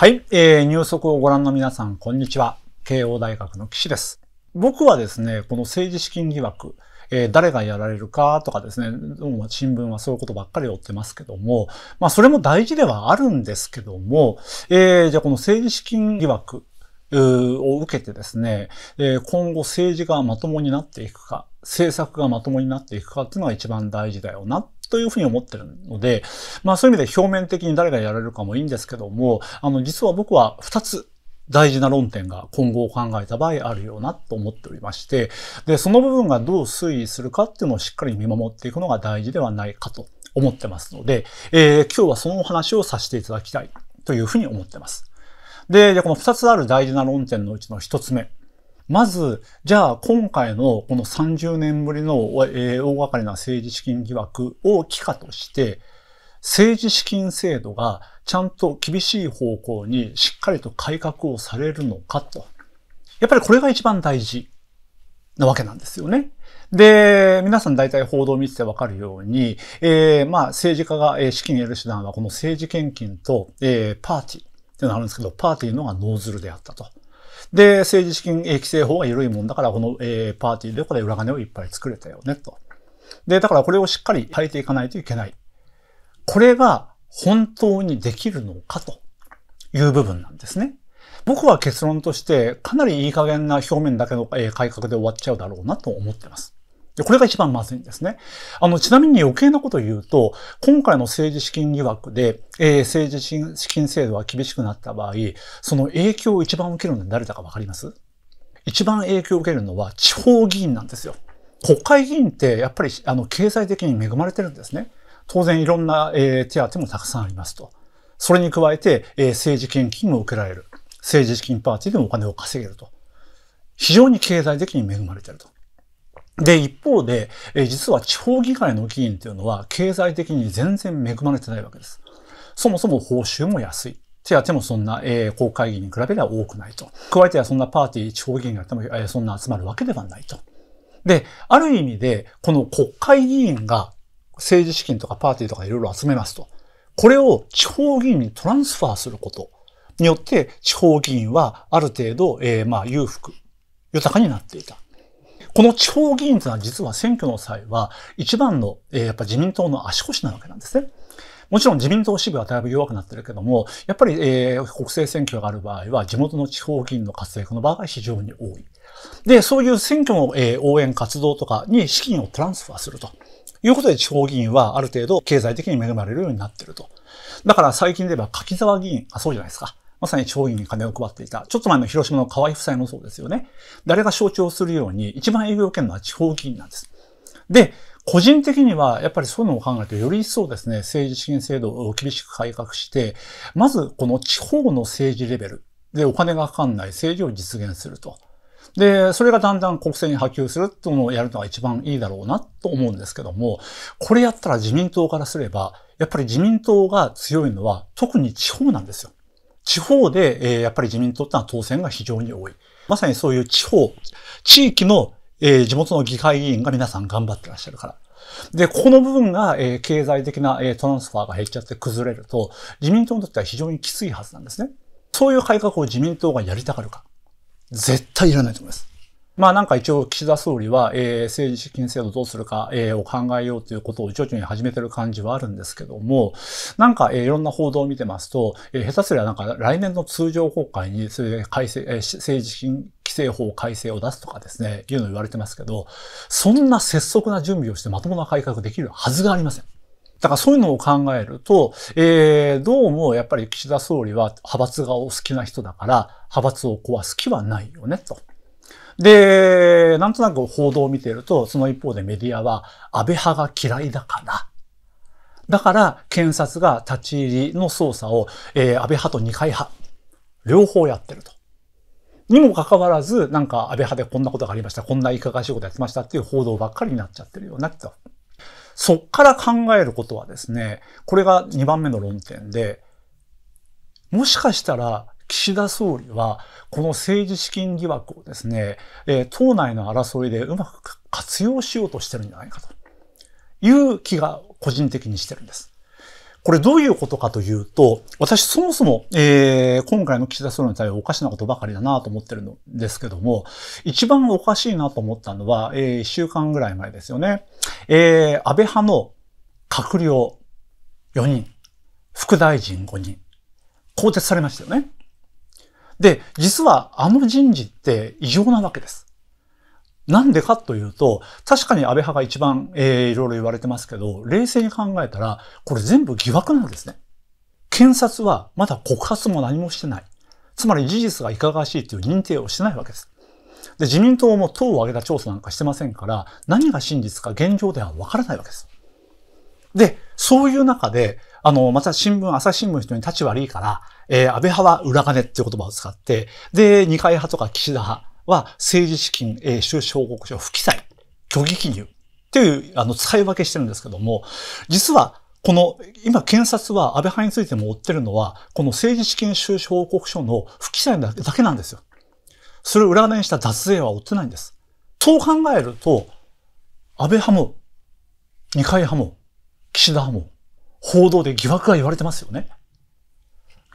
はい、えー、入ュをご覧の皆さん、こんにちは。慶応大学の岸です。僕はですね、この政治資金疑惑、えー、誰がやられるかとかですね、どうも新聞はそういうことばっかり追ってますけども、まあそれも大事ではあるんですけども、えー、じゃあこの政治資金疑惑、を受けてですね、今後政治がまともになっていくか、政策がまともになっていくかっていうのが一番大事だよなというふうに思ってるので、まあそういう意味で表面的に誰がやられるかもいいんですけども、あの実は僕は二つ大事な論点が今後を考えた場合あるようなと思っておりまして、で、その部分がどう推移するかっていうのをしっかり見守っていくのが大事ではないかと思ってますので、えー、今日はそのお話をさせていただきたいというふうに思ってます。で、じゃこの二つある大事な論点のうちの一つ目。まず、じゃあ今回のこの30年ぶりの大掛かりな政治資金疑惑を帰化として、政治資金制度がちゃんと厳しい方向にしっかりと改革をされるのかと。やっぱりこれが一番大事なわけなんですよね。で、皆さん大体報道を見ててわかるように、えー、まあ政治家が資金を得る手段はこの政治献金と、えー、パーティー。っていうのがあるんですけど、パーティうのがノーズルであったと。で、政治資金規制法が緩いもんだから、この、えー、パーティーでこれ裏金をいっぱい作れたよね、と。で、だからこれをしっかり変えていかないといけない。これが本当にできるのかという部分なんですね。僕は結論としてかなりいい加減な表面だけの改革で終わっちゃうだろうなと思ってます。で、これが一番まずいんですね。あの、ちなみに余計なことを言うと、今回の政治資金疑惑で、えー、政治資金制度が厳しくなった場合、その影響を一番受けるのは誰だかわかります一番影響を受けるのは地方議員なんですよ。国会議員ってやっぱりあの経済的に恵まれてるんですね。当然いろんな、えー、手当もたくさんありますと。それに加えて、えー、政治献金も受けられる。政治資金パーティーでもお金を稼げると。非常に経済的に恵まれてると。で、一方で、え実は地方議会の議員というのは経済的に全然恵まれてないわけです。そもそも報酬も安い。手当もそんな、えー、国会議員に比べれば多くないと。加えてはそんなパーティー、地方議員がやっても、えー、そんな集まるわけではないと。で、ある意味で、この国会議員が政治資金とかパーティーとかいろいろ集めますと。これを地方議員にトランスファーすることによって、地方議員はある程度、えー、まあ、裕福、豊かになっていた。この地方議員というのは実は選挙の際は一番の、えー、やっぱ自民党の足腰なわけなんですね。もちろん自民党支部はだいぶ弱くなってるけども、やっぱり、えー、国政選挙がある場合は地元の地方議員の活躍の場が非常に多い。で、そういう選挙の、えー、応援活動とかに資金をトランスファーすると。いうことで地方議員はある程度経済的に恵まれるようになってると。だから最近で言えば柿沢議員、あ、そうじゃないですか。まさに町員に金を配っていた。ちょっと前の広島の河合夫妻もそうですよね。誰が象徴するように、一番営業権のは地方議員なんです。で、個人的には、やっぱりそういうのを考えると、より一層ですね、政治資金制度を厳しく改革して、まず、この地方の政治レベルでお金がかかんない政治を実現すると。で、それがだんだん国政に波及するっていうのをやるのが一番いいだろうなと思うんですけども、これやったら自民党からすれば、やっぱり自民党が強いのは特に地方なんですよ。地方で、えー、やっぱり自民党ってのは当選が非常に多い。まさにそういう地方、地域の、えー、地元の議会議員が皆さん頑張ってらっしゃるから。で、この部分が、えー、経済的な、えー、トランスファーが減っちゃって崩れると、自民党にとっては非常にきついはずなんですね。そういう改革を自民党がやりたがるか。絶対いらないと思います。まあなんか一応岸田総理は、えー、政治資金制度どうするか、えー、を考えようということを徐々に始めてる感じはあるんですけども、なんか、えー、いろんな報道を見てますと、えー、下手すりゃなんか来年の通常国会に、それで改正、えー、政治資金規正法改正を出すとかですね、いうの言われてますけど、そんな拙速な準備をしてまともな改革できるはずがありません。だからそういうのを考えると、えー、どうもやっぱり岸田総理は派閥がお好きな人だから、派閥を壊す気はないよね、と。で、なんとなく報道を見ていると、その一方でメディアは安倍派が嫌いだから、だから検察が立ち入りの捜査を、えー、安倍派と二階派、両方やってると。にもかかわらず、なんか安倍派でこんなことがありました、こんないかがしいことやってましたっていう報道ばっかりになっちゃってるような、と。そっから考えることはですね、これが2番目の論点で、もしかしたら岸田総理は、この政治資金疑惑をですね、えー、党内の争いでうまく活用しようとしてるんじゃないかという気が個人的にしてるんです。これどういうことかというと、私そもそも、えー、今回の岸田総理の対応おかしなことばかりだなと思ってるんですけども、一番おかしいなと思ったのは、えー、一週間ぐらい前ですよね。えー、安倍派の閣僚4人、副大臣5人、更迭されましたよね。で、実はあの人事って異常なわけです。なんでかというと、確かに安倍派が一番、えー、いろいろ言われてますけど、冷静に考えたら、これ全部疑惑なんですね。検察はまだ告発も何もしてない。つまり事実がいかがわしいという認定をしてないわけです。で、自民党も党を挙げた調査なんかしてませんから、何が真実か現状ではわからないわけです。で、そういう中で、あの、また新聞、朝日新聞の人に立ち悪いから、えー、安倍派は裏金っていう言葉を使って、で、二階派とか岸田派は政治資金、えー、収支報告書不記載、虚偽記入っていう、あの、使い分けしてるんですけども、実は、この、今検察は安倍派についても追ってるのは、この政治資金収支報告書の不記載だけなんですよ。それを裏金にした脱税は追ってないんです。と考えると、安倍派も、二階派も、岸田派も、報道で疑惑が言われてますよね。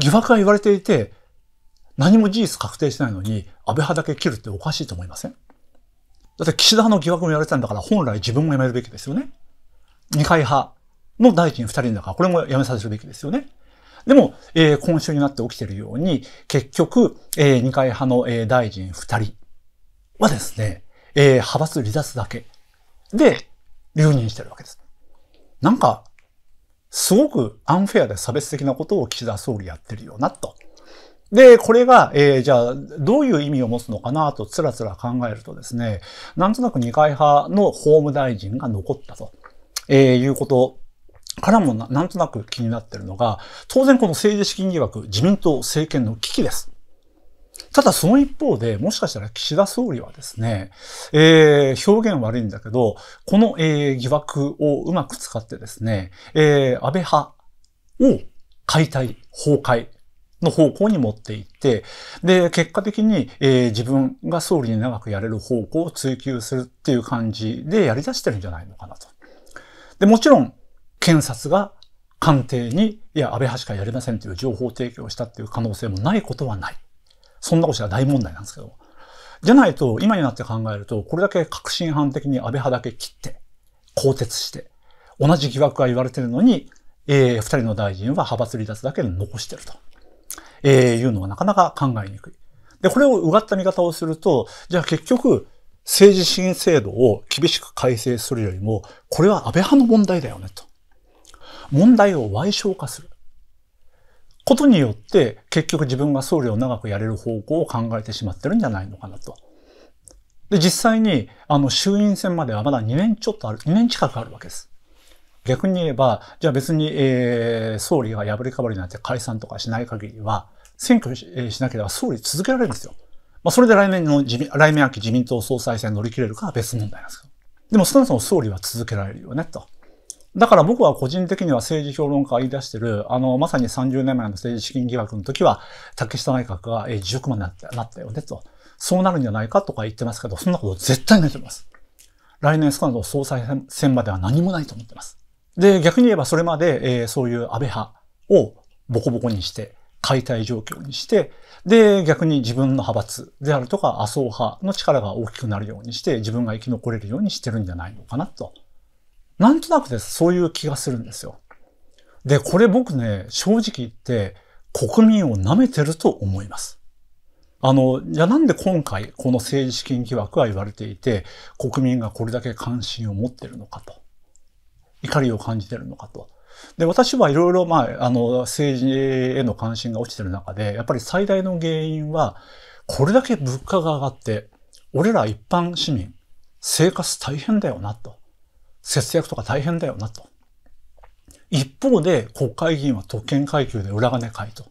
疑惑が言われていて、何も事実確定してないのに、安倍派だけ切るっておかしいと思いませんだって岸田派の疑惑も言われてたんだから、本来自分も辞めるべきですよね。二階派の大臣二人だから、これも辞めさせるべきですよね。でも、えー、今週になって起きているように、結局、えー、二階派の、えー、大臣二人はですね、えー、派閥離脱だけで留任してるわけです。なんか、すごくアンフェアで差別的なことを岸田総理やってるよな、と。で、これが、えー、じゃあ、どういう意味を持つのかなと、つらつら考えるとですね、なんとなく二階派の法務大臣が残ったと、えー、いうことからもな、なんとなく気になってるのが、当然この政治資金疑惑、自民党政権の危機です。ただその一方で、もしかしたら岸田総理はですね、えー、表現悪いんだけど、この、えー、疑惑をうまく使ってですね、えー、安倍派を解体、崩壊、の方向に持っていって、で、結果的に、えー、自分が総理に長くやれる方向を追求するっていう感じでやり出してるんじゃないのかなと。で、もちろん、検察が官邸に、いや、安倍派しかやりませんという情報提供をしたっていう可能性もないことはない。そんなことしたら大問題なんですけど。じゃないと、今になって考えると、これだけ革新派的に安倍派だけ切って、更迭して、同じ疑惑が言われてるのに、えー、二人の大臣は派閥離脱だけで残してると、えー、いうのはなかなか考えにくい。で、これをうがった見方をすると、じゃあ結局、政治新制度を厳しく改正するよりも、これは安倍派の問題だよね、と。問題を歪償化する。ことによって結局自分が僧侶を長くやれる方向を考えてしまってるんじゃないのかなと。で、実際にあの衆院選まではまだ2年ちょっとある、2年近くあるわけです。逆に言えば、じゃあ別に、えー、総理が破りかぶりになって解散とかしない限りは、選挙し,、しなければ総理続けられるんですよ。まあ、それで来年の自民、来年秋自民党総裁選乗り切れるかは別問題なんですけど。でも少なくとも総理は続けられるよね、と。だから僕は個人的には政治評論家を言い出してる、あの、まさに30年前の政治資金疑惑の時は、竹下内閣が10億万になったなったよねと。そうなるんじゃないかとか言ってますけど、そんなこと絶対ないと思います。来年少なくとも総裁選までは何もないと思ってます。で、逆に言えばそれまで、えー、そういう安倍派をボコボコにして、解体状況にして、で、逆に自分の派閥であるとか麻生派の力が大きくなるようにして、自分が生き残れるようにしてるんじゃないのかなとなんとなくです、そういう気がするんですよ。で、これ僕ね、正直言って、国民を舐めてると思います。あの、じゃあなんで今回、この政治資金疑惑は言われていて、国民がこれだけ関心を持ってるのかと。怒りを感じてるのかと。で、私はいろいろ、まあ、あの、政治への関心が落ちてる中で、やっぱり最大の原因は、これだけ物価が上がって、俺ら一般市民、生活大変だよな、と。節約とか大変だよなと。一方で国会議員は特権階級で裏金買いと。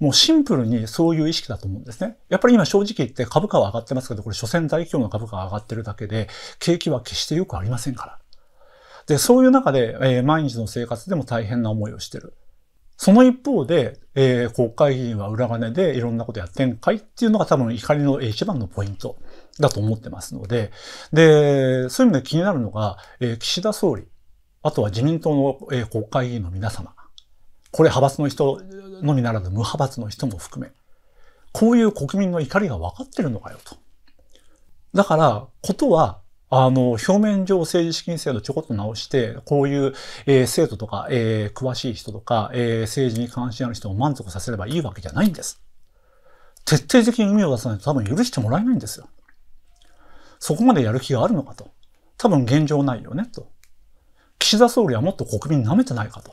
もうシンプルにそういう意識だと思うんですね。やっぱり今正直言って株価は上がってますけど、これ所詮大企業の株価が上がってるだけで、景気は決して良くありませんから。で、そういう中で、えー、毎日の生活でも大変な思いをしてる。その一方で、えー、国会議員は裏金でいろんなことやってんかいっていうのが多分怒りの一番のポイント。だと思ってますので、で、そういう意味で気になるのが、え岸田総理、あとは自民党の、え国会議員の皆様、これ派閥の人のみならず無派閥の人も含め、こういう国民の怒りが分かってるのかよと。だから、ことは、あの、表面上政治資金制度ちょこっと直して、こういう、えー、生徒とか、えー、詳しい人とか、えー、政治に関心ある人を満足させればいいわけじゃないんです。徹底的に海を出さないと多分許してもらえないんですよ。そこまでやる気があるのかと。多分現状ないよね、と。岸田総理はもっと国民舐めてないかと。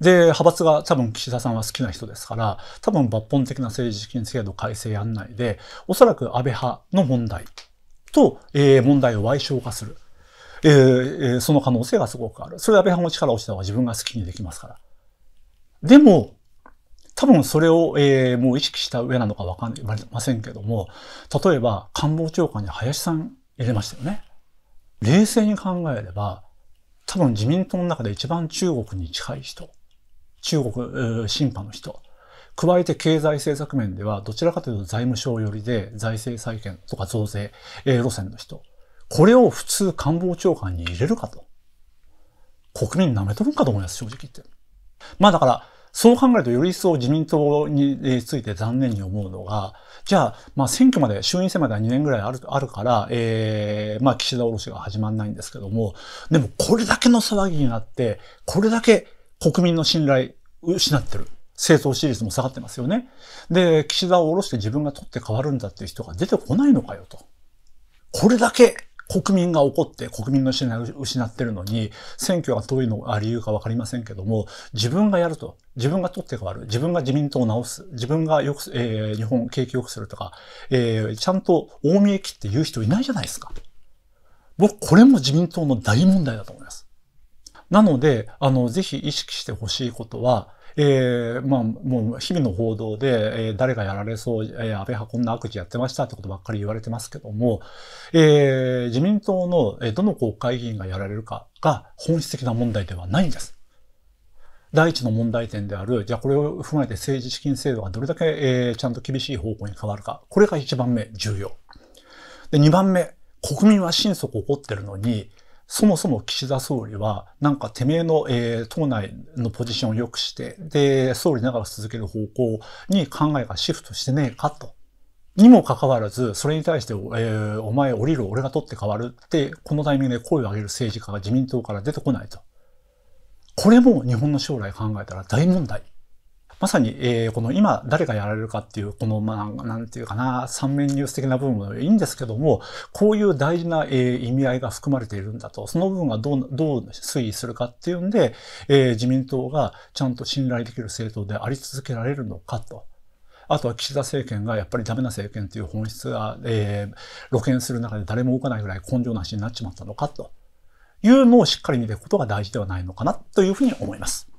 で、派閥が多分岸田さんは好きな人ですから、多分抜本的な政治資金制度改正案内で、おそらく安倍派の問題と、えー、問題を賠償化する。えー、その可能性がすごくある。それ安倍派の力をしてた方が自分が好きにできますから。でも、多分それを、えー、もう意識した上なのかわかりませんけども、例えば官房長官に林さん入れましたよね。冷静に考えれば、多分自民党の中で一番中国に近い人、中国、審、判、の人、加えて経済政策面ではどちらかというと財務省寄りで財政再建とか増税、え路線の人、これを普通官房長官に入れるかと。国民舐めとるんかと思います、正直言って。まあだから、そう考えると、より一層自民党について残念に思うのが、じゃあ、まあ、選挙まで、衆院選までは2年ぐらいあるあるから、えー、まあ、岸田おろしが始まんないんですけども、でも、これだけの騒ぎになって、これだけ国民の信頼失ってる。政党支持率も下がってますよね。で、岸田を下ろして自分が取って変わるんだっていう人が出てこないのかよと。これだけ国民が怒って国民の信頼を失ってるのに、選挙が遠いのが理由かわかりませんけども、自分がやると。自分が取って変わる、自分が自民党を直す、自分がよく、えー、日本景気良くするとか、えー、ちゃんと大見え切って言う人いないじゃないですか。僕、これも自民党の大問題だと思います。なので、あの、ぜひ意識してほしいことは、えー、まあ、もう日々の報道で、えー、誰がやられそう、えー、安倍派こんな悪事やってましたってことばっかり言われてますけども、えー、自民党の、えー、どの国会議員がやられるかが本質的な問題ではないんです。第一の問題点である、じゃあこれを踏まえて政治資金制度がどれだけ、えー、ちゃんと厳しい方向に変わるか。これが一番目、重要。で、二番目、国民は心底怒ってるのに、そもそも岸田総理は、なんかてめえの、えー、党内のポジションを良くして、で、総理ながら続ける方向に考えがシフトしてねえかと。にもかかわらず、それに対して、えー、お前降りる、俺が取って変わるって、このタイミングで声を上げる政治家が自民党から出てこないと。これも日本の将来考えたら大問題。まさに、えー、この今誰がやられるかっていう、この、まあ、なんていうかな、三面ニュース的な部分もいいんですけども、こういう大事な、えー、意味合いが含まれているんだと、その部分がどう、どう推移するかっていうんで、えー、自民党がちゃんと信頼できる政党であり続けられるのかと。あとは岸田政権がやっぱりダメな政権という本質が、えー、露見する中で誰も動かないぐらい根性なしになっちまったのかと。いうのをしっかり見ていくことが大事ではないのかなというふうに思います。